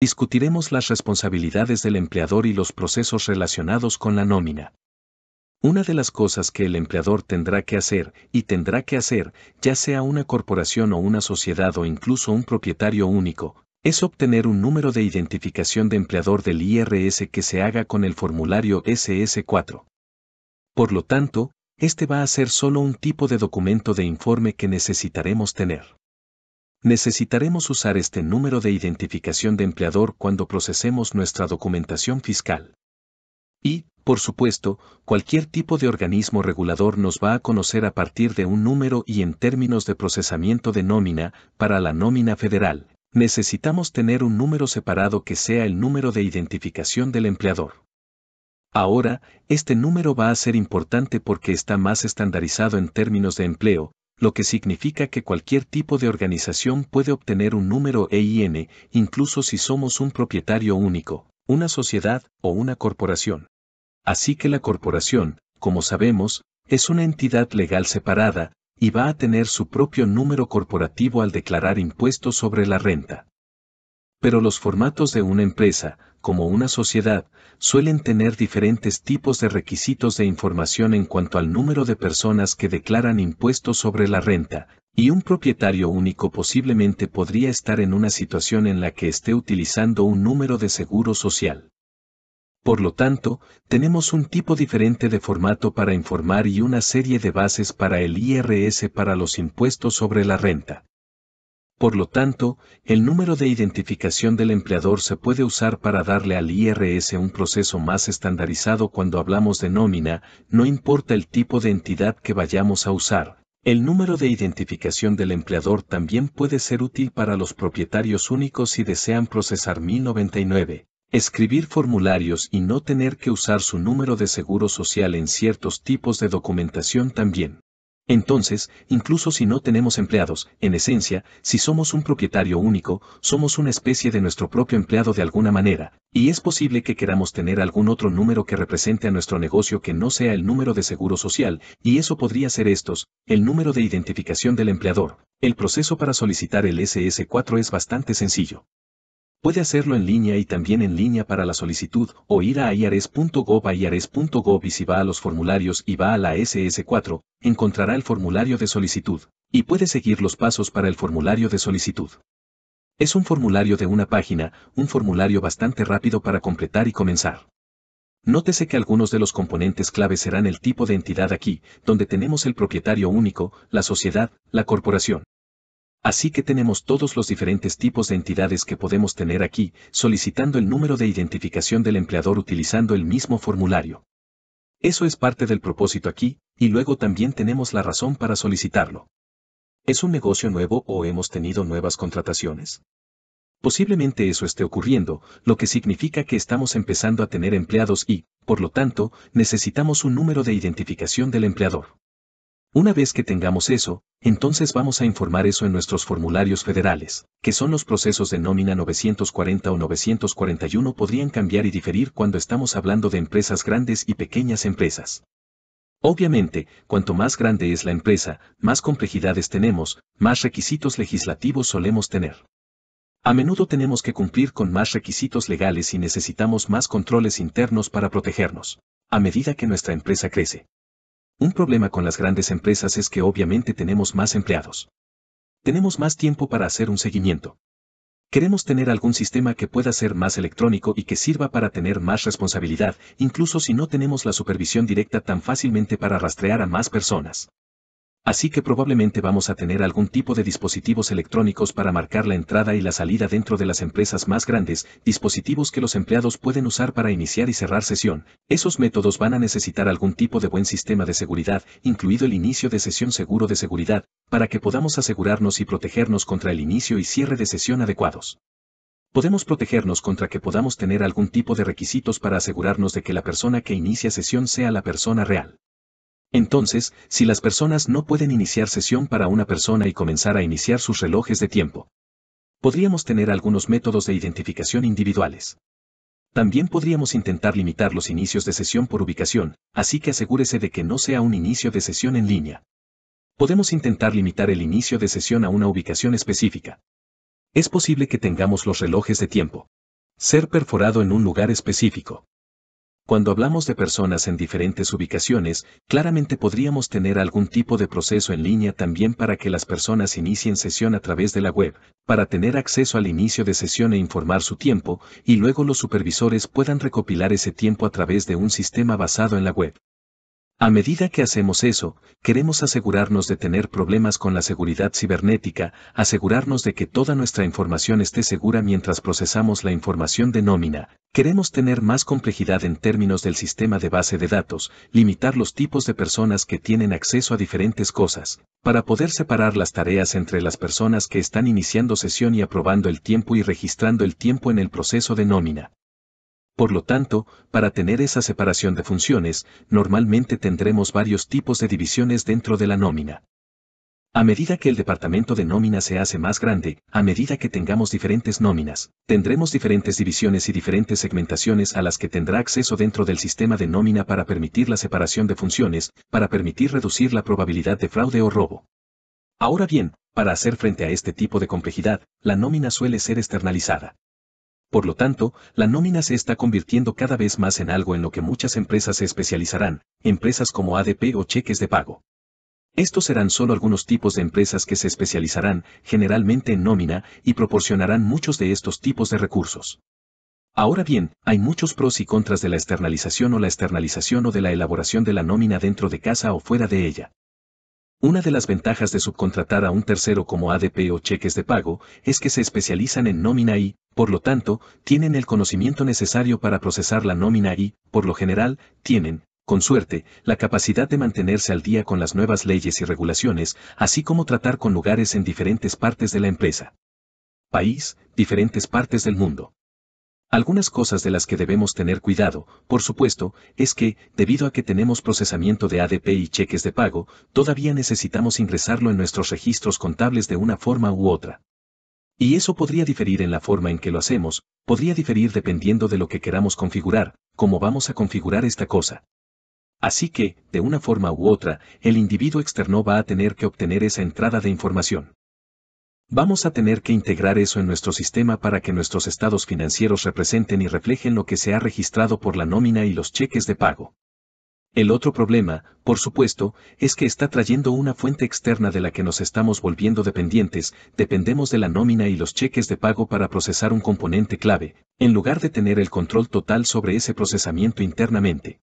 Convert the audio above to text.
discutiremos las responsabilidades del empleador y los procesos relacionados con la nómina. Una de las cosas que el empleador tendrá que hacer, y tendrá que hacer, ya sea una corporación o una sociedad o incluso un propietario único, es obtener un número de identificación de empleador del IRS que se haga con el formulario SS4. Por lo tanto, este va a ser solo un tipo de documento de informe que necesitaremos tener. Necesitaremos usar este número de identificación de empleador cuando procesemos nuestra documentación fiscal. Y, por supuesto, cualquier tipo de organismo regulador nos va a conocer a partir de un número y en términos de procesamiento de nómina, para la nómina federal, necesitamos tener un número separado que sea el número de identificación del empleador. Ahora, este número va a ser importante porque está más estandarizado en términos de empleo, lo que significa que cualquier tipo de organización puede obtener un número EIN, incluso si somos un propietario único, una sociedad o una corporación. Así que la corporación, como sabemos, es una entidad legal separada, y va a tener su propio número corporativo al declarar impuestos sobre la renta pero los formatos de una empresa, como una sociedad, suelen tener diferentes tipos de requisitos de información en cuanto al número de personas que declaran impuestos sobre la renta, y un propietario único posiblemente podría estar en una situación en la que esté utilizando un número de seguro social. Por lo tanto, tenemos un tipo diferente de formato para informar y una serie de bases para el IRS para los impuestos sobre la renta. Por lo tanto, el número de identificación del empleador se puede usar para darle al IRS un proceso más estandarizado cuando hablamos de nómina, no importa el tipo de entidad que vayamos a usar. El número de identificación del empleador también puede ser útil para los propietarios únicos si desean procesar 1099, escribir formularios y no tener que usar su número de seguro social en ciertos tipos de documentación también. Entonces, incluso si no tenemos empleados, en esencia, si somos un propietario único, somos una especie de nuestro propio empleado de alguna manera, y es posible que queramos tener algún otro número que represente a nuestro negocio que no sea el número de seguro social, y eso podría ser estos, el número de identificación del empleador. El proceso para solicitar el SS4 es bastante sencillo. Puede hacerlo en línea y también en línea para la solicitud o ir a iares.gov a iares.gov y si va a los formularios y va a la SS4, encontrará el formulario de solicitud y puede seguir los pasos para el formulario de solicitud. Es un formulario de una página, un formulario bastante rápido para completar y comenzar. Nótese que algunos de los componentes clave serán el tipo de entidad aquí, donde tenemos el propietario único, la sociedad, la corporación. Así que tenemos todos los diferentes tipos de entidades que podemos tener aquí, solicitando el número de identificación del empleador utilizando el mismo formulario. Eso es parte del propósito aquí, y luego también tenemos la razón para solicitarlo. ¿Es un negocio nuevo o hemos tenido nuevas contrataciones? Posiblemente eso esté ocurriendo, lo que significa que estamos empezando a tener empleados y, por lo tanto, necesitamos un número de identificación del empleador. Una vez que tengamos eso, entonces vamos a informar eso en nuestros formularios federales, que son los procesos de nómina 940 o 941 podrían cambiar y diferir cuando estamos hablando de empresas grandes y pequeñas empresas. Obviamente, cuanto más grande es la empresa, más complejidades tenemos, más requisitos legislativos solemos tener. A menudo tenemos que cumplir con más requisitos legales y necesitamos más controles internos para protegernos, a medida que nuestra empresa crece. Un problema con las grandes empresas es que obviamente tenemos más empleados. Tenemos más tiempo para hacer un seguimiento. Queremos tener algún sistema que pueda ser más electrónico y que sirva para tener más responsabilidad, incluso si no tenemos la supervisión directa tan fácilmente para rastrear a más personas. Así que probablemente vamos a tener algún tipo de dispositivos electrónicos para marcar la entrada y la salida dentro de las empresas más grandes, dispositivos que los empleados pueden usar para iniciar y cerrar sesión. Esos métodos van a necesitar algún tipo de buen sistema de seguridad, incluido el inicio de sesión seguro de seguridad, para que podamos asegurarnos y protegernos contra el inicio y cierre de sesión adecuados. Podemos protegernos contra que podamos tener algún tipo de requisitos para asegurarnos de que la persona que inicia sesión sea la persona real. Entonces, si las personas no pueden iniciar sesión para una persona y comenzar a iniciar sus relojes de tiempo, podríamos tener algunos métodos de identificación individuales. También podríamos intentar limitar los inicios de sesión por ubicación, así que asegúrese de que no sea un inicio de sesión en línea. Podemos intentar limitar el inicio de sesión a una ubicación específica. Es posible que tengamos los relojes de tiempo. Ser perforado en un lugar específico. Cuando hablamos de personas en diferentes ubicaciones, claramente podríamos tener algún tipo de proceso en línea también para que las personas inicien sesión a través de la web, para tener acceso al inicio de sesión e informar su tiempo, y luego los supervisores puedan recopilar ese tiempo a través de un sistema basado en la web. A medida que hacemos eso, queremos asegurarnos de tener problemas con la seguridad cibernética, asegurarnos de que toda nuestra información esté segura mientras procesamos la información de nómina, queremos tener más complejidad en términos del sistema de base de datos, limitar los tipos de personas que tienen acceso a diferentes cosas, para poder separar las tareas entre las personas que están iniciando sesión y aprobando el tiempo y registrando el tiempo en el proceso de nómina por lo tanto, para tener esa separación de funciones, normalmente tendremos varios tipos de divisiones dentro de la nómina. A medida que el departamento de nómina se hace más grande, a medida que tengamos diferentes nóminas, tendremos diferentes divisiones y diferentes segmentaciones a las que tendrá acceso dentro del sistema de nómina para permitir la separación de funciones, para permitir reducir la probabilidad de fraude o robo. Ahora bien, para hacer frente a este tipo de complejidad, la nómina suele ser externalizada. Por lo tanto, la nómina se está convirtiendo cada vez más en algo en lo que muchas empresas se especializarán, empresas como ADP o cheques de pago. Estos serán solo algunos tipos de empresas que se especializarán, generalmente en nómina, y proporcionarán muchos de estos tipos de recursos. Ahora bien, hay muchos pros y contras de la externalización o la externalización o de la elaboración de la nómina dentro de casa o fuera de ella. Una de las ventajas de subcontratar a un tercero como ADP o cheques de pago es que se especializan en nómina y, por lo tanto, tienen el conocimiento necesario para procesar la nómina y, por lo general, tienen, con suerte, la capacidad de mantenerse al día con las nuevas leyes y regulaciones, así como tratar con lugares en diferentes partes de la empresa. País, diferentes partes del mundo. Algunas cosas de las que debemos tener cuidado, por supuesto, es que, debido a que tenemos procesamiento de ADP y cheques de pago, todavía necesitamos ingresarlo en nuestros registros contables de una forma u otra. Y eso podría diferir en la forma en que lo hacemos, podría diferir dependiendo de lo que queramos configurar, cómo vamos a configurar esta cosa. Así que, de una forma u otra, el individuo externo va a tener que obtener esa entrada de información. Vamos a tener que integrar eso en nuestro sistema para que nuestros estados financieros representen y reflejen lo que se ha registrado por la nómina y los cheques de pago. El otro problema, por supuesto, es que está trayendo una fuente externa de la que nos estamos volviendo dependientes, dependemos de la nómina y los cheques de pago para procesar un componente clave, en lugar de tener el control total sobre ese procesamiento internamente.